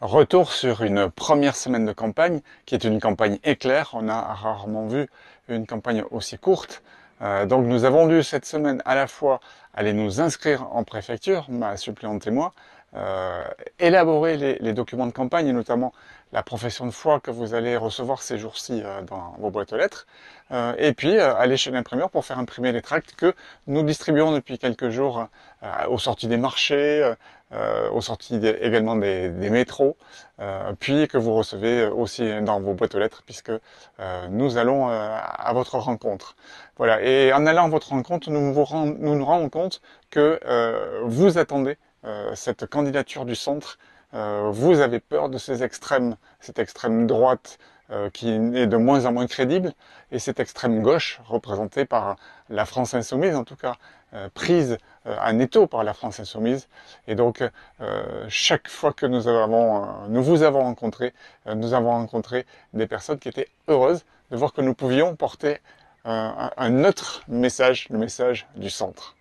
Retour sur une première semaine de campagne qui est une campagne éclair. On a rarement vu une campagne aussi courte. Euh, donc nous avons dû cette semaine à la fois aller nous inscrire en préfecture, ma suppléante et moi, euh, élaborer les, documents de campagne et notamment la profession de foi que vous allez recevoir ces jours-ci euh, dans vos boîtes aux lettres, et puis aller chez l'imprimeur pour faire imprimer les tracts que nous distribuons depuis quelques jours euh, aux sorties des marchés, euh, aux sorties également des, des métros, euh, puis que vous recevez aussi dans vos boîtes aux lettres, puisque nous allons à votre rencontre. Voilà. Et en allant à votre rencontre, nous nous, nous rendons compte que vous attendez cette candidature du centre. vous avez peur de ces extrêmes, cette extrême droite, euh, qui est de moins en moins crédible, et cette extrême gauche, représentée par la France insoumise en tout cas, euh, prise euh, à étau par la France insoumise. Et donc, chaque fois que nous, avons, nous vous avons rencontré, nous avons rencontré des personnes qui étaient heureuses de voir que nous pouvions porter un autre message, le message du centre.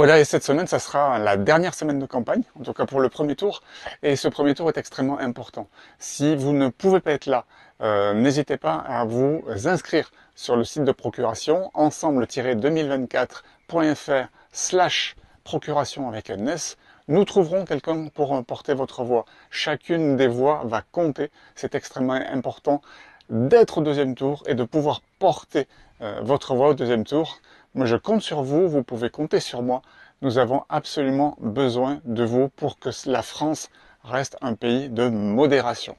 Voilà, et cette semaine, ça sera la dernière semaine de campagne, en tout cas pour le premier tour, et ce premier tour est extrêmement important. Si vous ne pouvez pas être là, euh, n'hésitez pas à vous inscrire sur le site de procuration ensemble-2024.fr slash procuration avec un Nous trouverons quelqu'un pour euh, porter votre voix. Chacune des voix va compter. C'est extrêmement important d'être au deuxième tour et de pouvoir porter euh, votre voix au deuxième tour. Moi, je compte sur vous, vous pouvez compter sur moi. Nous avons absolument besoin de vous pour que la France reste un pays de modération.